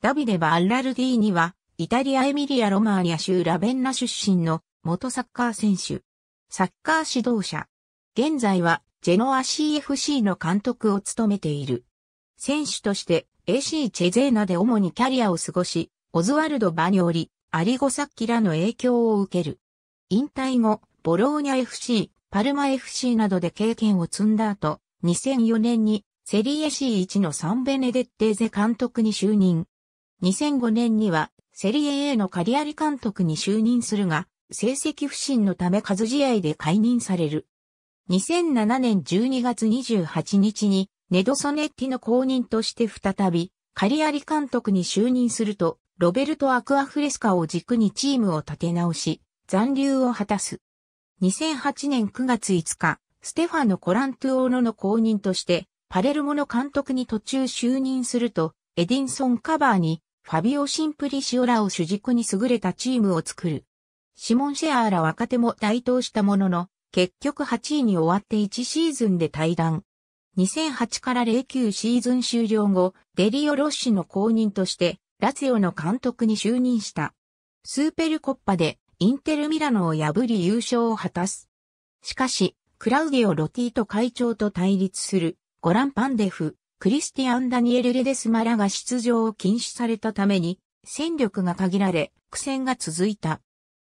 ダビデ・バッラルディーニは、イタリア・エミリア・ロマーニャ州ラベンナ出身の元サッカー選手。サッカー指導者。現在は、ジェノア CFC の監督を務めている。選手として、AC チェゼーナで主にキャリアを過ごし、オズワルド・バニョリ、アリゴサッキらの影響を受ける。引退後、ボローニャ FC、パルマ FC などで経験を積んだ後、2004年にセリエ C1 のサンベネデッテーゼ監督に就任。2005年にはセリエ A のカリアリ監督に就任するが、成績不振のため数試合で解任される。2007年12月28日にネドソネッティの公認として再びカリアリ監督に就任すると、ロベルト・アクアフレスカを軸にチームを立て直し、残留を果たす。2008年9月5日、ステファノ・コラントゥオーノの公認として、パレルモの監督に途中就任すると、エディンソン・カバーにファビオ・シンプリシオらを主軸に優れたチームを作る。シモン・シェアーら若手も台頭したものの、結局8位に終わって1シーズンで退団。2008から09シーズン終了後、デリオ・ロッシの後任として、ラツィオの監督に就任した。スーペルコッパで、インテル・ミラノを破り優勝を果たす。しかし、クラウディオ・ロティと会長と対立する、ゴラン・パンデフ、クリスティアン・ダニエル・レデスマラが出場を禁止されたために、戦力が限られ、苦戦が続いた。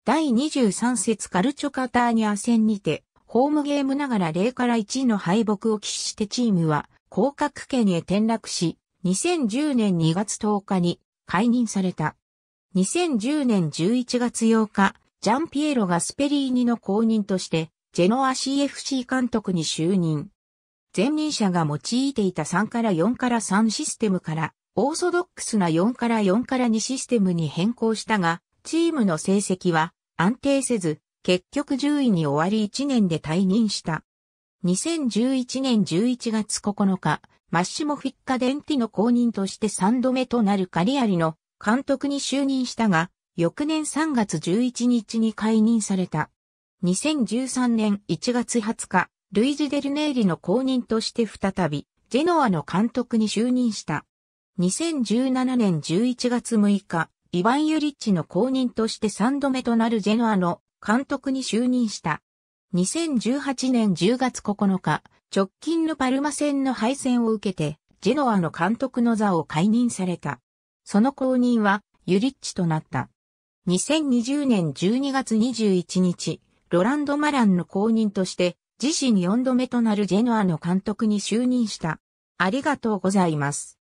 第23節カルチョカターニア戦にて、ホームゲームながら0から1の敗北を喫してチームは、降格圏へ転落し、2010年2月10日に解任された。2010年11月8日、ジャンピエロがスペリーニの後任として、ジェノア CFC 監督に就任。前任者が用いていた3から4から3システムから、オーソドックスな4から4から2システムに変更したが、チームの成績は安定せず、結局10位に終わり1年で退任した。2011年11月9日、マッシモフィッカ・デンティの公認として3度目となるカリアリの監督に就任したが、翌年3月11日に解任された。2013年1月20日、ルイジ・デルネーリの公認として再び、ジェノアの監督に就任した。2017年11月6日、イヴァン・ユリッチの公認として3度目となるジェノアの監督に就任した。2018年10月9日、直近のパルマ戦の敗戦を受けて、ジェノアの監督の座を解任された。その後任は、ユリッチとなった。2020年12月21日、ロランド・マランの後任として、自身4度目となるジェノアの監督に就任した。ありがとうございます。